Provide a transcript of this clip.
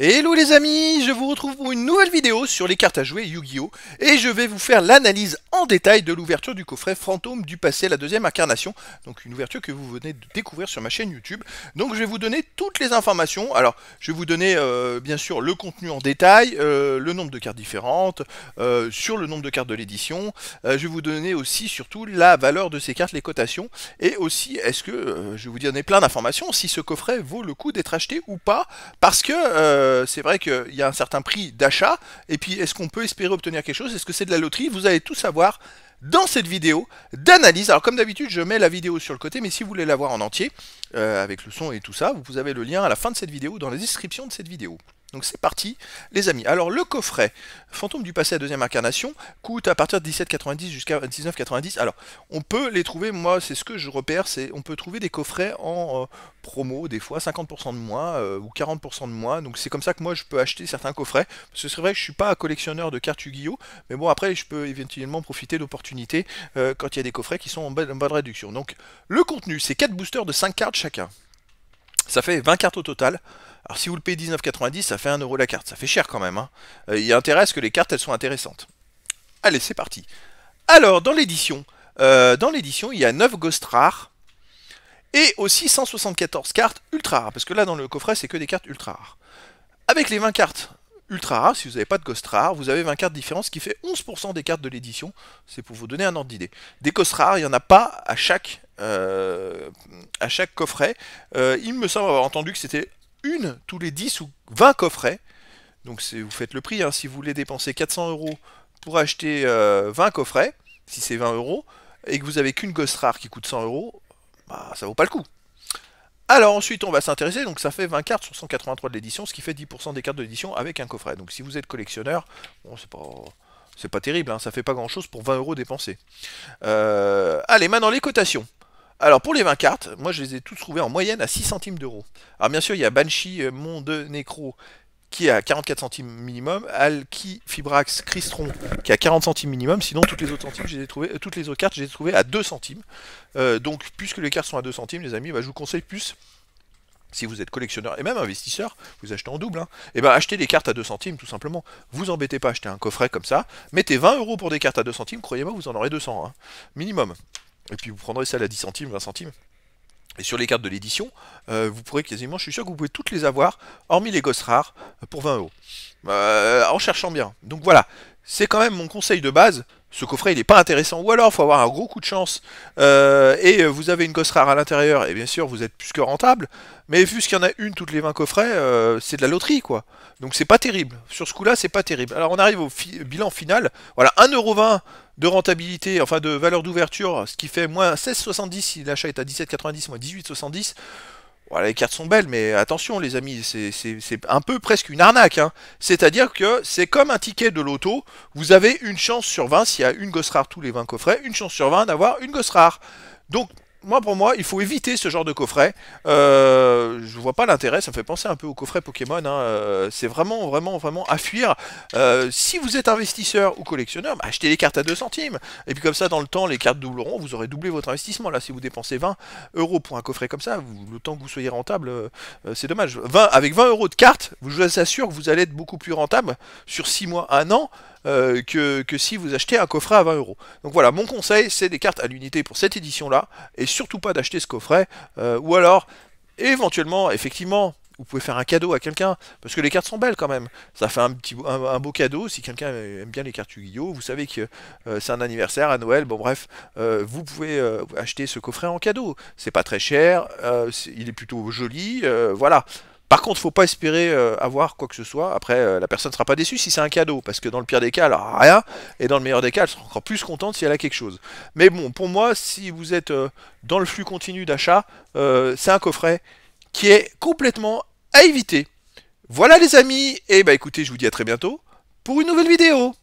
Hello les amis, je vous retrouve pour une nouvelle vidéo sur les cartes à jouer Yu-Gi-Oh! Et je vais vous faire l'analyse en détail de l'ouverture du coffret Fantôme du passé, la deuxième incarnation. Donc une ouverture que vous venez de découvrir sur ma chaîne YouTube. Donc je vais vous donner toutes les informations. Alors je vais vous donner euh, bien sûr le contenu en détail, euh, le nombre de cartes différentes, euh, sur le nombre de cartes de l'édition. je vais vous donner aussi surtout la valeur de ces cartes, les cotations. Et aussi est-ce que, je vais vous donner plein d'informations, si ce coffret vaut le coup d'être acheté ou pas. Parce que euh, c'est vrai qu'il y a un certain prix d'achat. Et puis, est-ce qu'on peut espérer obtenir quelque chose Est-ce que c'est de la loterie Vous allez tout savoir dans cette vidéo d'analyse. Alors comme d'habitude, je mets la vidéo sur le côté, mais si vous voulez la voir en entier, euh, avec le son et tout ça, vous avez le lien à la fin de cette vidéo, dans la description de cette vidéo. Donc c'est parti, les amis. Alors le coffret Fantôme du passé à deuxième incarnation coûte à partir de 17,90 jusqu'à 19,90. Alors on peut les trouver, moi c'est ce que je repère, c'est on peut trouver des coffrets en euh, promo des fois 50% de moins euh, ou 40% de moins. Donc c'est comme ça que moi je peux acheter certains coffrets. Parce que c'est vrai que je suis pas un collectionneur de cartes Yu-Gi-Oh, mais bon après je peux éventuellement profiter d'opportunités euh, quand il y a des coffrets qui sont en en bonne réduction. Donc le contenu, c'est 4 boosters de 5 cartes chacun. Ça fait 20 cartes au total. Alors si vous le payez 19,90, ça fait 1€ la carte. Ça fait cher quand même. Hein. Euh, il intérêt que les cartes, elles soient intéressantes. Allez, c'est parti. Alors, dans l'édition, euh, dans l'édition, il y a 9 Ghost rares et aussi 174 cartes ultra rares. Parce que là, dans le coffret, c'est que des cartes ultra rares. Avec les 20 cartes ultra rares, si vous n'avez pas de Ghost rares, vous avez 20 cartes différentes, ce qui fait 11% des cartes de l'édition. C'est pour vous donner un ordre d'idée. Des Ghost rares, il n'y en a pas à chaque euh, à chaque coffret. Euh, il me semble avoir entendu que c'était une tous les 10 ou 20 coffrets. Donc vous faites le prix, hein. si vous voulez dépenser 400 euros pour acheter 20 euh, coffrets, si c'est 20 euros, et que vous avez qu'une gosse rare qui coûte 100 euros, bah, ça vaut pas le coup. Alors ensuite, on va s'intéresser, donc ça fait 20 cartes sur 183 de l'édition, ce qui fait 10% des cartes de l'édition avec un coffret. Donc si vous êtes collectionneur, c'est pas... terrible, hein. ça fait pas grand chose pour 20 euros dépensés. allez, maintenant les cotations. Alors pour les 20 cartes, moi je les ai toutes trouvées en moyenne à 6 centimes d'euros. Alors bien sûr, il y a Banshee, euh, Monde Necro qui est à 44 centimes minimum, Alki, Fibrax, Cristron qui est à 40 centimes minimum, sinon toutes les autres euh, toutes les autres cartes, je les ai trouvées à 2 centimes. Euh, donc puisque les cartes sont à 2 centimes, les amis, bah, je vous conseille plus si vous êtes collectionneur et même investisseur, vous achetez en double, et hein. eh ben achetez des cartes à 2 centimes tout simplement. Vous embêtez pas à acheter un coffret comme ça, mettez 20 euros pour des cartes à 2 centimes, croyez-moi, vous en aurez 200, hein, minimum et puis vous prendrez celle à 10 centimes, 20 centimes. Et sur les cartes de l'édition, euh, vous pourrez quasiment, je suis sûr que vous pouvez toutes les avoir, hormis les gosses rares, pour 20 euros. Euh, en cherchant bien. Donc voilà, c'est quand même mon conseil de base. Ce coffret, il n'est pas intéressant. Ou alors, il faut avoir un gros coup de chance. Euh, et vous avez une gosse rare à l'intérieur, et bien sûr, vous êtes plus que rentable. Mais vu qu'il y en a une toutes les 20 coffrets, c'est de la loterie, quoi. Donc c'est pas terrible. Sur ce coup-là, c'est pas terrible. Alors on arrive au bilan final. Voilà, 1,20€ de rentabilité, enfin de valeur d'ouverture, ce qui fait moins 16,70 si l'achat est à 17,90 moins 18,70. Voilà, les cartes sont belles, mais attention les amis, c'est un peu presque une arnaque. Hein. C'est-à-dire que c'est comme un ticket de loto, vous avez une chance sur 20, s'il y a une gosse rare tous les 20 coffrets, une chance sur 20 d'avoir une gosse rare. Donc moi, pour moi, il faut éviter ce genre de coffret. je euh, je vois pas l'intérêt, ça me fait penser un peu au coffret Pokémon. Hein. Euh, c'est vraiment, vraiment, vraiment à fuir. Euh, si vous êtes investisseur ou collectionneur, bah, achetez les cartes à 2 centimes. Et puis comme ça, dans le temps, les cartes doubleront, vous aurez doublé votre investissement. Là, si vous dépensez 20 euros pour un coffret comme ça, le temps que vous soyez rentable, c'est dommage. 20, avec 20 euros de cartes, je vous assure que vous allez être beaucoup plus rentable sur 6 mois, 1 an, euh, que, si vous achetez un coffret à 20 euros. Donc voilà, mon conseil, c'est des cartes à l'unité pour cette édition-là, et surtout pas d'acheter ce coffret, euh, ou alors, éventuellement, effectivement, vous pouvez faire un cadeau à quelqu'un, parce que les cartes sont belles quand même. Ça fait un, petit, un, beau cadeau, si quelqu'un aime bien les cartes Yu-Gi-Oh! Vous savez que euh, c'est un anniversaire à Noël, bon bref, vous pouvez acheter ce coffret en cadeau. C'est pas très cher, il est plutôt joli, voilà. Par contre, faut pas espérer euh, avoir quoi que ce soit. Après, euh, la personne ne sera pas déçue si c'est un cadeau, parce que dans le pire des cas, elle n'aura rien, et dans le meilleur des cas, elle sera encore plus contente si elle a quelque chose. Mais bon, pour moi, si vous êtes euh, dans le flux continu d'achat, c'est un coffret qui est complètement à éviter. Voilà les amis, et bah écoutez, je vous dis à très bientôt pour une nouvelle vidéo